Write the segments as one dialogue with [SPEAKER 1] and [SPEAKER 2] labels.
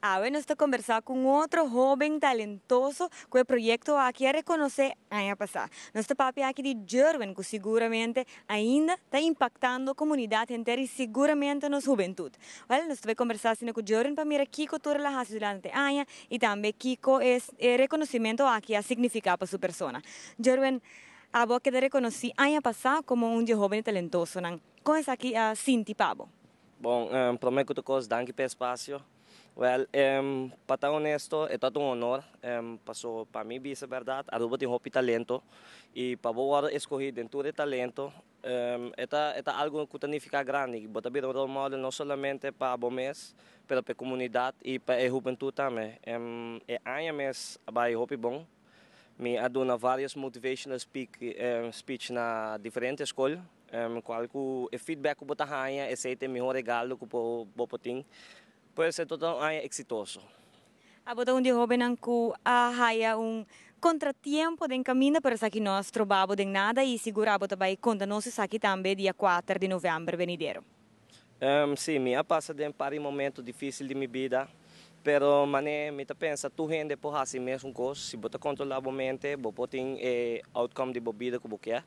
[SPEAKER 1] Hoy nos está conversando con otro joven talentoso que el proyecto aquí a reconocer año pasado. Nuestro papi aquí de Jerwin, que seguramente ainda está impactando a comunidad entera y seguramente a nuestra juventud. Bueno, nos estoy conversando con Jerwin para mirar qué que las hecho durante año y también qué es el eh, reconocimiento aquí ha significado para su persona. Jerwin, a vos que te reconocí año pasado como un joven talentoso, ¿cómo es aquí a ah, Cinti Pavo?
[SPEAKER 2] Bueno, eh, um, que te gosto, danke Well, um, para estar honesto, é todo um honor. Um, passou para mim, isso é verdade. Aruba tem um talento e para boa escolher dentro de talento, um, é tá algo que significa grande. Botar um role model não somente para o mês, mas para a comunidade e para a juventude também. Um, é ainda mais vai hope bom. Me aduna várias motivational speak, um, speech na diferentes escolas. Um, qual que o feedback que botar rainha, esse é o melhor regalo que eu vou ter puede ser totalmente ah, exitoso.
[SPEAKER 1] Abota ah, un Robin ku haya un contratempo den cammina per sa que nós trobabo den nada e segurabo também conta nós se saque também dia 4 de novembro venidero.
[SPEAKER 2] Um, sim, minha passa de um par de momento difícil de mi vida, pero mané me tá pensa tu rende por assim mesmo coisa, se bota controlar a mente, bo potin eh, outcome de bebida que bo quer.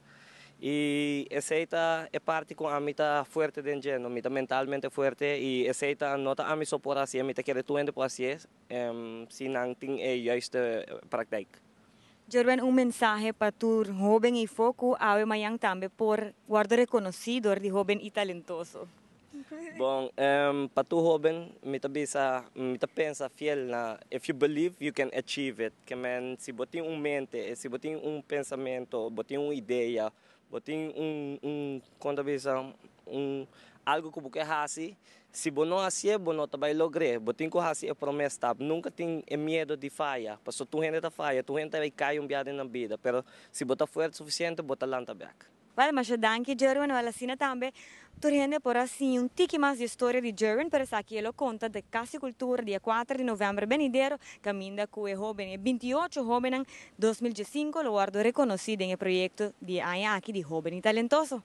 [SPEAKER 2] y aceita es parte con amita fuerte de lleno, amita mentalmente fuerte y aceita nota a mi sopor así, amita quiere tu ende por así es, um, sin anting e juiste practica.
[SPEAKER 1] Jorben, un mensaje para tu joven y foco, Ave Mayang también por guardar reconocido de joven y talentoso.
[SPEAKER 2] Bon, em, para tu joven, mita bisa, mita pensa fiel na, if you believe, you can achieve it. Que men, si botin un mente, si botin un pensamiento, botin una idea, botem um, um contabilzação, um algo que você faz. Se você não faz, você não vai lograr. Você que faz é promessa. Tá? Nunca tem medo de falhar Porque tu gente falha, tu gente vai cair um viado na vida. Mas se você é forte o suficiente, você lança back.
[SPEAKER 1] Vale ma shodan ki Jerwin vale sina tambe torrene pora si un tiki mas di storia di Jerwin per sa che lo conta de casi cultura di 4 di novembre benidero caminda cui joven e 28 joven 2005 lo guardo riconosciuto nel progetto di Ayaki di joven talentoso.